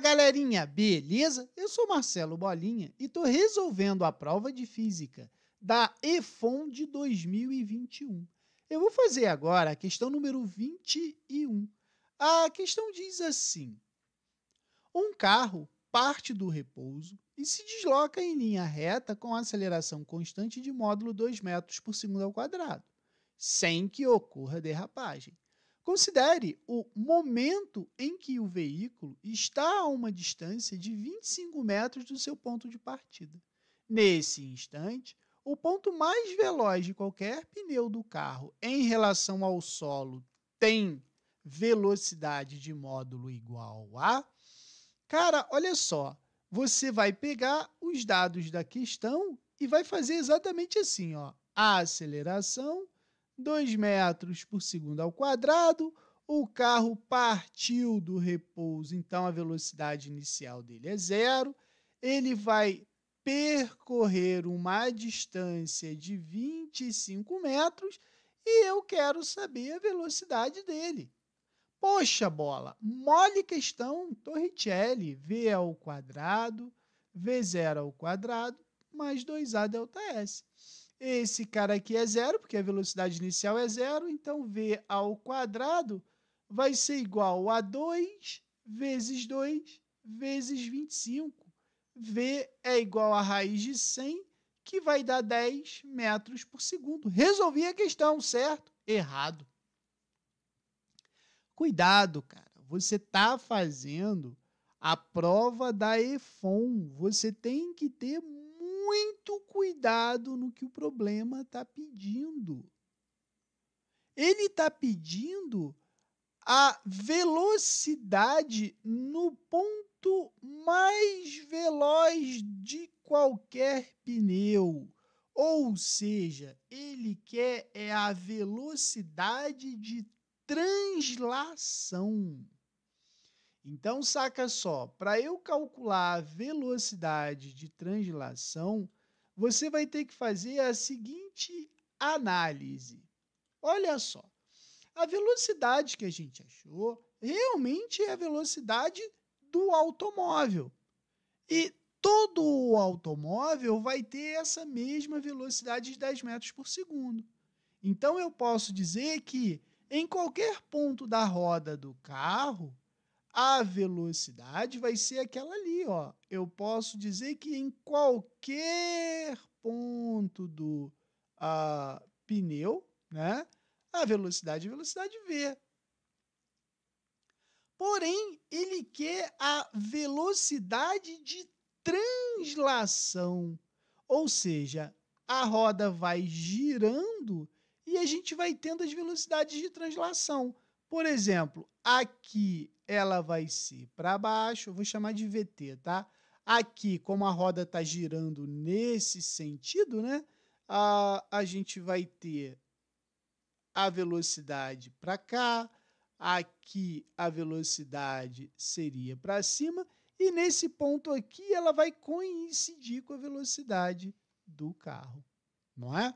galerinha, beleza? Eu sou Marcelo Bolinha e estou resolvendo a prova de física da EFON de 2021. Eu vou fazer agora a questão número 21. A questão diz assim: Um carro parte do repouso e se desloca em linha reta com aceleração constante de módulo 2 metros por segundo ao quadrado, sem que ocorra derrapagem. Considere o momento em que o veículo está a uma distância de 25 metros do seu ponto de partida. Nesse instante, o ponto mais veloz de qualquer pneu do carro em relação ao solo tem velocidade de módulo igual a. Cara, olha só, você vai pegar os dados da questão e vai fazer exatamente assim, ó. A aceleração 2 metros por segundo ao quadrado, o carro partiu do repouso, então a velocidade inicial dele é zero. Ele vai percorrer uma distância de 25 metros e eu quero saber a velocidade dele. Poxa bola, mole questão Torricelli, V ao quadrado, v zero ao quadrado, mais 2A delta S. Esse cara aqui é zero, porque a velocidade inicial é zero, então v ao quadrado vai ser igual a 2 vezes 2 vezes 25. v é igual a raiz de 100, que vai dar 10 metros por segundo. Resolvi a questão, certo? Errado. Cuidado, cara. Você tá fazendo a prova da EFON. Você tem que ter muito cuidado no que o problema está pedindo. Ele está pedindo a velocidade no ponto mais veloz de qualquer pneu. Ou seja, ele quer é a velocidade de translação. Então, saca só, para eu calcular a velocidade de translação, você vai ter que fazer a seguinte análise. Olha só, a velocidade que a gente achou realmente é a velocidade do automóvel. E todo o automóvel vai ter essa mesma velocidade de 10 metros por segundo. Então, eu posso dizer que em qualquer ponto da roda do carro, a velocidade vai ser aquela ali, ó. Eu posso dizer que em qualquer ponto do uh, pneu, né? A velocidade é velocidade v. Porém, ele quer a velocidade de translação, ou seja, a roda vai girando e a gente vai tendo as velocidades de translação. Por exemplo, aqui ela vai ser para baixo, vou chamar de VT, tá? Aqui, como a roda está girando nesse sentido, né? A, a gente vai ter a velocidade para cá, aqui a velocidade seria para cima, e nesse ponto aqui ela vai coincidir com a velocidade do carro, não é?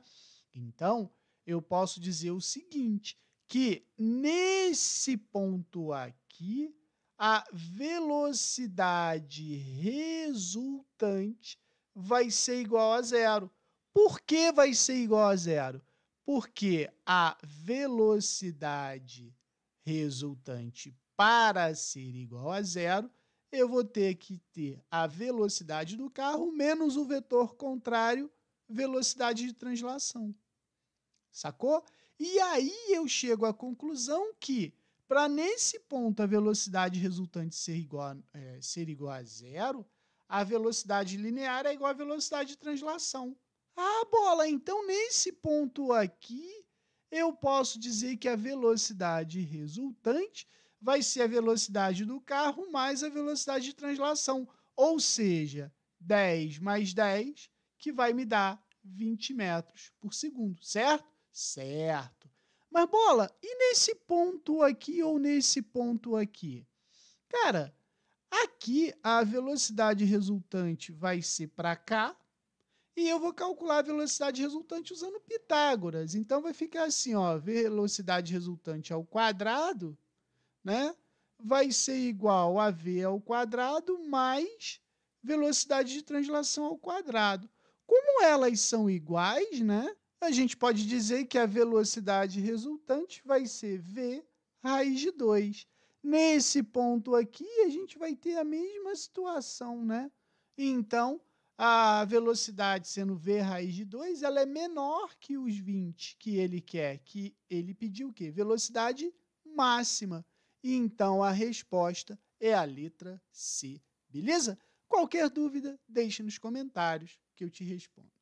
Então, eu posso dizer o seguinte: que nesse ponto aqui, a velocidade resultante vai ser igual a zero. Por que vai ser igual a zero? Porque a velocidade resultante para ser igual a zero, eu vou ter que ter a velocidade do carro menos o vetor contrário, velocidade de translação. Sacou? E aí eu chego à conclusão que, para nesse ponto a velocidade resultante ser igual, a, é, ser igual a zero, a velocidade linear é igual à velocidade de translação. Ah, bola, então nesse ponto aqui eu posso dizer que a velocidade resultante vai ser a velocidade do carro mais a velocidade de translação, ou seja, 10 mais 10, que vai me dar 20 metros por segundo, certo? Certo. Mas bola, e nesse ponto aqui ou nesse ponto aqui? Cara, aqui a velocidade resultante vai ser para cá e eu vou calcular a velocidade resultante usando Pitágoras. Então vai ficar assim, ó, velocidade resultante ao quadrado, né? Vai ser igual a v ao quadrado mais velocidade de translação ao quadrado. Como elas são iguais, né? a gente pode dizer que a velocidade resultante vai ser v raiz de 2. Nesse ponto aqui, a gente vai ter a mesma situação, né? Então, a velocidade sendo v raiz de 2, ela é menor que os 20 que ele quer, que ele pediu o quê? Velocidade máxima. Então, a resposta é a letra C, beleza? Qualquer dúvida, deixe nos comentários que eu te respondo.